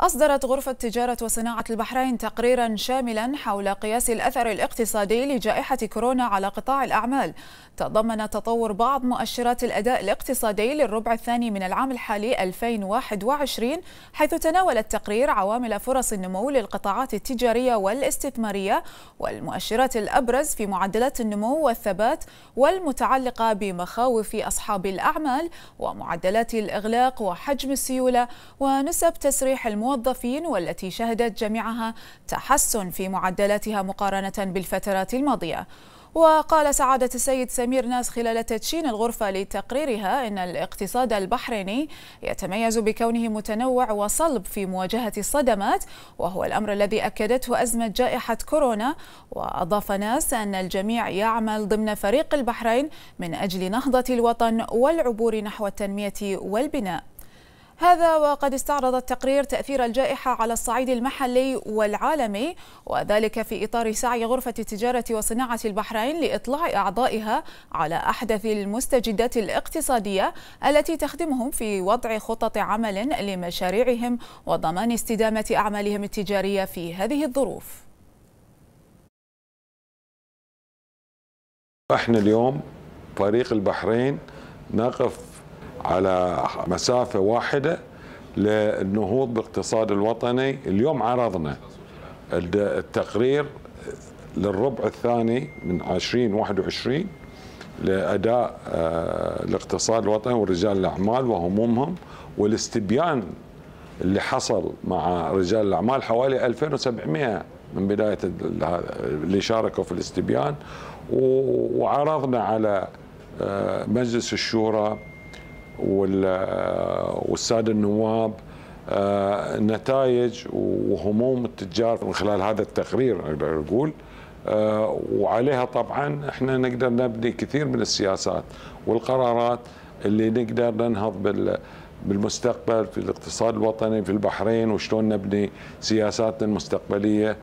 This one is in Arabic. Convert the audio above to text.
أصدرت غرفة تجارة وصناعة البحرين تقريرا شاملا حول قياس الأثر الاقتصادي لجائحة كورونا على قطاع الأعمال تضمن تطور بعض مؤشرات الأداء الاقتصادي للربع الثاني من العام الحالي 2021 حيث تناول التقرير عوامل فرص النمو للقطاعات التجارية والاستثمارية والمؤشرات الأبرز في معدلات النمو والثبات والمتعلقة بمخاوف أصحاب الأعمال ومعدلات الإغلاق وحجم السيولة ونسب تسريح الم... الموظفين والتي شهدت جميعها تحسن في معدلاتها مقارنة بالفترات الماضية وقال سعادة السيد سمير ناس خلال تدشين الغرفة لتقريرها أن الاقتصاد البحريني يتميز بكونه متنوع وصلب في مواجهة الصدمات وهو الأمر الذي أكدته أزمة جائحة كورونا وأضاف ناس أن الجميع يعمل ضمن فريق البحرين من أجل نهضة الوطن والعبور نحو التنمية والبناء هذا وقد استعرض التقرير تأثير الجائحة على الصعيد المحلي والعالمي وذلك في إطار سعي غرفة التجارة وصناعة البحرين لإطلاع أعضائها على أحدث المستجدات الاقتصادية التي تخدمهم في وضع خطط عمل لمشاريعهم وضمان استدامة أعمالهم التجارية في هذه الظروف احنا اليوم طريق البحرين نقف على مسافة واحدة للنهوض باقتصاد الوطني اليوم عرضنا التقرير للربع الثاني من 2021 لأداء آه، الاقتصاد الوطني ورجال الأعمال وهمومهم والاستبيان اللي حصل مع رجال الأعمال حوالي 2700 من بداية اللي شاركوا في الاستبيان وعرضنا على آه، مجلس الشورى والساده النواب آه، نتائج وهموم التجار من خلال هذا التقرير اقدر اقول آه، وعليها طبعا احنا نقدر نبني كثير من السياسات والقرارات اللي نقدر ننهض بال بالمستقبل في الاقتصاد الوطني في البحرين وشلون نبني سياساتنا المستقبليه